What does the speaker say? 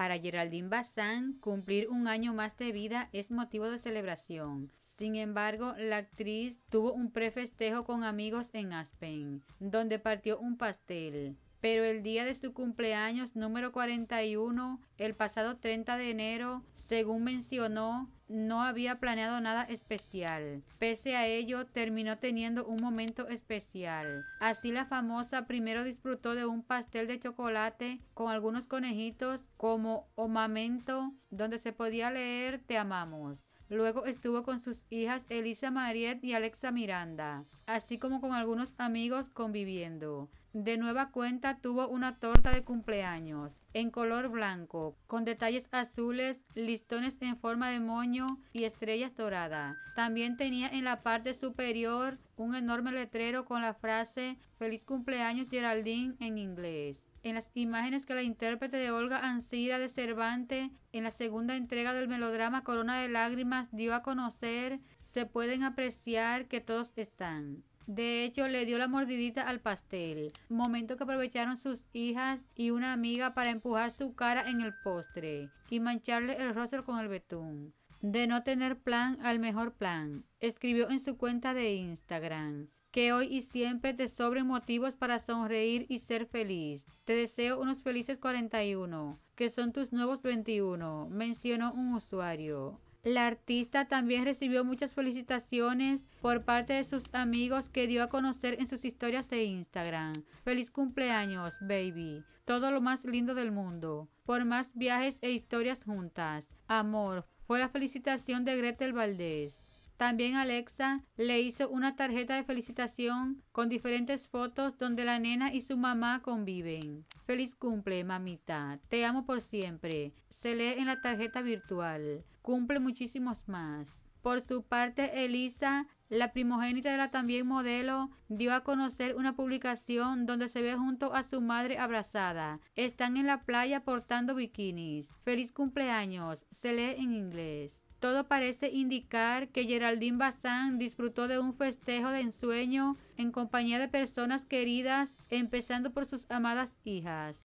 Para Geraldine Bazán, cumplir un año más de vida es motivo de celebración. Sin embargo, la actriz tuvo un prefestejo con amigos en Aspen, donde partió un pastel pero el día de su cumpleaños número 41, el pasado 30 de enero, según mencionó, no había planeado nada especial. Pese a ello, terminó teniendo un momento especial. Así la famosa primero disfrutó de un pastel de chocolate con algunos conejitos como omamento donde se podía leer Te amamos. Luego estuvo con sus hijas Elisa Mariet y Alexa Miranda, así como con algunos amigos conviviendo. De nueva cuenta tuvo una torta de cumpleaños en color blanco, con detalles azules, listones en forma de moño y estrellas doradas. También tenía en la parte superior un enorme letrero con la frase Feliz cumpleaños Geraldine en inglés en las imágenes que la intérprete de Olga Ansira de Cervantes en la segunda entrega del melodrama Corona de Lágrimas dio a conocer, se pueden apreciar que todos están. De hecho, le dio la mordidita al pastel, momento que aprovecharon sus hijas y una amiga para empujar su cara en el postre y mancharle el rostro con el betún. De no tener plan al mejor plan, escribió en su cuenta de Instagram que hoy y siempre te sobren motivos para sonreír y ser feliz. Te deseo unos felices 41, que son tus nuevos 21, mencionó un usuario. La artista también recibió muchas felicitaciones por parte de sus amigos que dio a conocer en sus historias de Instagram. Feliz cumpleaños, baby. Todo lo más lindo del mundo. Por más viajes e historias juntas. Amor, fue la felicitación de Gretel Valdés. También Alexa le hizo una tarjeta de felicitación con diferentes fotos donde la nena y su mamá conviven. Feliz cumple, mamita. Te amo por siempre. Se lee en la tarjeta virtual. Cumple muchísimos más. Por su parte, Elisa, la primogénita de la también modelo, dio a conocer una publicación donde se ve junto a su madre abrazada. Están en la playa portando bikinis. Feliz cumpleaños. Se lee en inglés. Todo parece indicar que Geraldine Bazán disfrutó de un festejo de ensueño en compañía de personas queridas, empezando por sus amadas hijas.